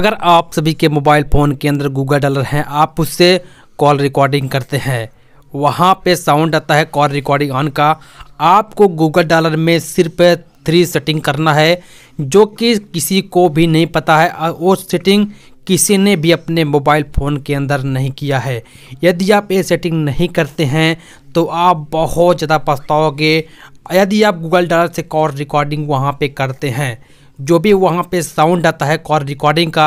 अगर आप सभी के मोबाइल फ़ोन के अंदर गूगल डॉलर हैं आप उससे कॉल रिकॉर्डिंग करते हैं वहाँ पे साउंड आता है कॉल रिकॉर्डिंग ऑन का आपको गूगल डॉलर में सिर्फ थ्री सेटिंग करना है जो कि किसी को भी नहीं पता है वो सेटिंग किसी ने भी अपने मोबाइल फ़ोन के अंदर नहीं किया है यदि आप ये सेटिंग नहीं करते हैं तो आप बहुत ज़्यादा पछताओगे यदि आप गूगल डॉलर से कॉल रिकॉर्डिंग वहाँ पे करते हैं जो भी वहाँ पे साउंड आता है कॉल रिकॉर्डिंग का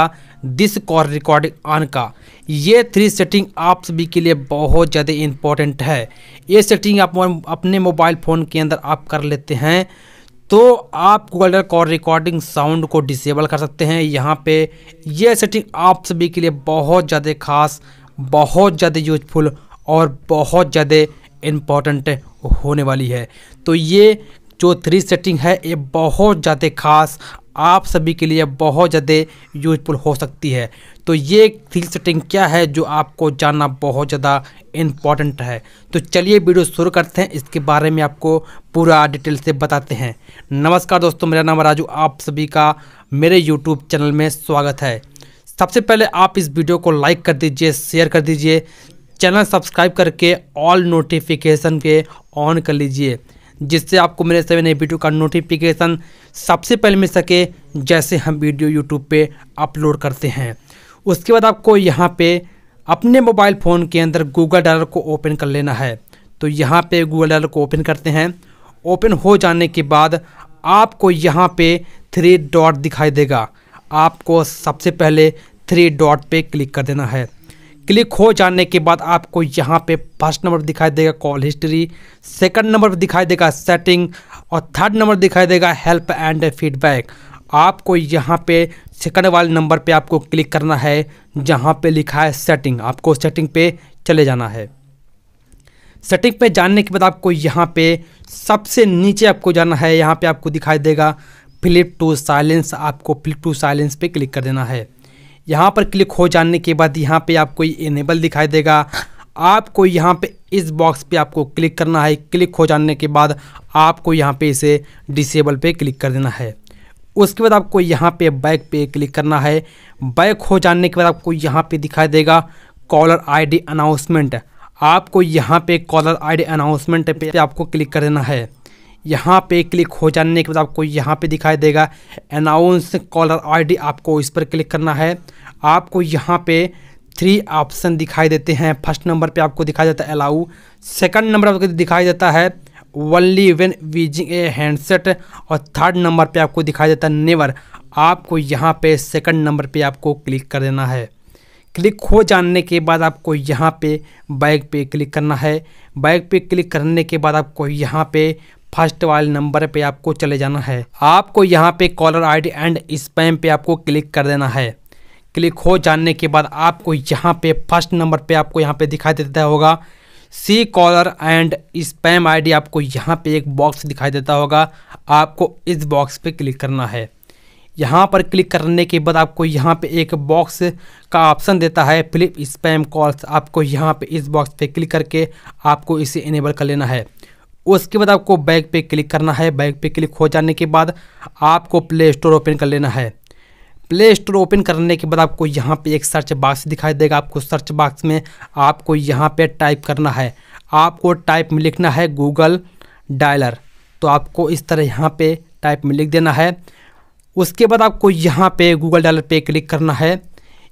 दिस कॉल रिकॉर्डिंग ऑन का ये थ्री सेटिंग आप सभी के लिए बहुत ज़्यादा इम्पोर्टेंट है ये सेटिंग आप अपने मोबाइल फ़ोन के अंदर आप कर लेते हैं तो आप गूगल कॉल रिकॉर्डिंग साउंड को डिसेबल कर सकते हैं यहाँ पे यह सेटिंग आप सभी के लिए बहुत ज़्यादा खास बहुत ज़्यादा यूजफुल और बहुत ज़्यादा इम्पॉर्टेंट होने वाली है तो ये जो थ्री सेटिंग है ये बहुत ज़्यादा खास आप सभी के लिए बहुत ज़्यादा यूजफुल हो सकती है तो ये थ्री सेटिंग क्या है जो आपको जानना बहुत ज़्यादा इम्पॉर्टेंट है तो चलिए वीडियो शुरू करते हैं इसके बारे में आपको पूरा डिटेल से बताते हैं नमस्कार दोस्तों मेरा नाम राजू आप सभी का मेरे यूट्यूब चैनल में स्वागत है सबसे पहले आप इस वीडियो को लाइक कर दीजिए शेयर कर दीजिए चैनल सब्सक्राइब करके ऑल नोटिफिकेशन के ऑन कर लीजिए जिससे आपको मेरे सभी नए वीडियो का नोटिफिकेशन सबसे पहले मिल सके जैसे हम वीडियो यूट्यूब पे अपलोड करते हैं उसके बाद आपको यहाँ पे अपने मोबाइल फ़ोन के अंदर गूगल डायलर को ओपन कर लेना है तो यहाँ पे गूगल डायलर को ओपन करते हैं ओपन हो जाने के बाद आपको यहाँ पे थ्री डॉट दिखाई देगा आपको सबसे पहले थ्री डॉट पे क्लिक कर देना है क्लिक हो जाने के बाद आपको यहाँ पे फर्स्ट नंबर दिखाई देगा कॉल हिस्ट्री सेकंड नंबर पर दिखाई देगा सेटिंग और थर्ड नंबर दिखाई देगा हेल्प एंड फीडबैक आपको यहाँ पे सेकंड वाले नंबर पे आपको क्लिक करना है जहाँ पे लिखा है सेटिंग आपको सेटिंग पे चले जाना है सेटिंग पे जानने के बाद आपको यहाँ पे सबसे नीचे आपको जाना है यहाँ पे आपको दिखाई देगा फ्लिप टू साइलेंस आपको फ्लिप टू साइलेंस पे क्लिक कर देना है यहाँ पर क्लिक हो जाने के बाद यहाँ पे आपको ये इनेबल दिखाई देगा आपको यहाँ पे इस बॉक्स पे आपको क्लिक करना है क्लिक हो जाने के बाद आपको यहाँ पे इसे डिसेबल पे क्लिक कर देना है उसके बाद आपको यहाँ पे बैक पे क्लिक करना है बैक हो जाने के बाद आपको यहाँ पे दिखाई देगा कॉलर आईडी अनाउंसमेंट आपको यहाँ पे कॉलर आईडी अनाउंसमेंट पे आपको क्लिक कर देना है यहाँ पे क्लिक हो जाने के बाद आपको यहाँ पे दिखाई देगा अनाउंस कॉलर आईडी आपको इस पर क्लिक करना है आपको यहाँ पे थ्री ऑप्शन दिखाई देते हैं फर्स्ट नंबर पे आपको दिखाई देता है अलाउ सेकंड नंबर आपको दिखाई देता है only when using a handset और थर्ड नंबर पर आपको दिखाई देता है नेवर आपको यहाँ पर सेकेंड नंबर पर आपको क्लिक कर देना है क्लिक हो जाने के बाद आपको यहाँ पे बैग पे क्लिक करना है बैग पे क्लिक करने के बाद आपको यहाँ पे फर्स्ट वाले नंबर पे आपको चले जाना है आपको यहाँ पे कॉलर आईडी एंड स्पैम पे आपको क्लिक कर देना है क्लिक हो जाने के बाद आपको यहाँ पे फर्स्ट नंबर पे आपको यहाँ पे दिखाई देता होगा see caller and spam ID आपको यहाँ पे एक बॉक्स दिखाई देता होगा आपको इस बॉक्स पे क्लिक करना है यहाँ पर क्लिक करने के बाद आपको यहाँ पे एक बॉक्स का ऑप्शन देता है फ्लिप स्पैम कॉल्स आपको यहाँ पे इस बॉक्स पे क्लिक करके आपको इसे इनेबल कर लेना है उसके बाद आपको बैग पे क्लिक करना है बैग पे क्लिक हो जाने के बाद आपको प्ले स्टोर ओपन कर लेना है प्ले स्टोर ओपन करने के बाद आपको यहाँ पे एक सर्च बॉक्स दिखाई देगा आपको सर्च बॉक्स में आपको यहाँ पे टाइप करना है आपको टाइप में लिखना है गूगल डायलर तो आपको इस तरह यहाँ पे टाइप में लिख देना है उसके बाद आपको यहाँ पे गूगल डायलर पे क्लिक करना है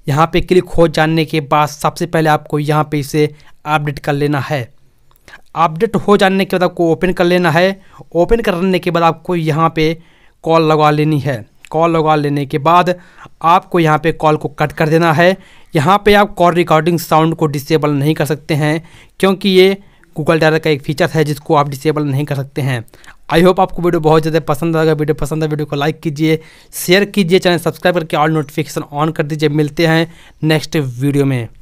यहाँ पे क्लिक हो जाने के बाद सबसे पहले आपको यहाँ पे इसे अपडेट कर लेना है अपडेट हो जाने के बाद आपको ओपन कर लेना है ओपन करने के बाद आपको यहाँ पे कॉल लगा लेनी है कॉल लगा लेने के बाद आपको यहाँ पे कॉल को कट कर देना है यहाँ पे आप कॉल रिकॉर्डिंग साउंड को डिसेबल नहीं कर सकते हैं क्योंकि ये गूगल डायरा का एक फीचर है जिसको आप डिसेबल नहीं कर सकते हैं आई होप आपको वीडियो बहुत ज़्यादा पसंद आएगा वीडियो पसंद है वीडियो को लाइक कीजिए शेयर कीजिए चैनल सब्सक्राइब करके ऑल नोटिफिकेशन ऑन कर दीजिए मिलते हैं नेक्स्ट वीडियो में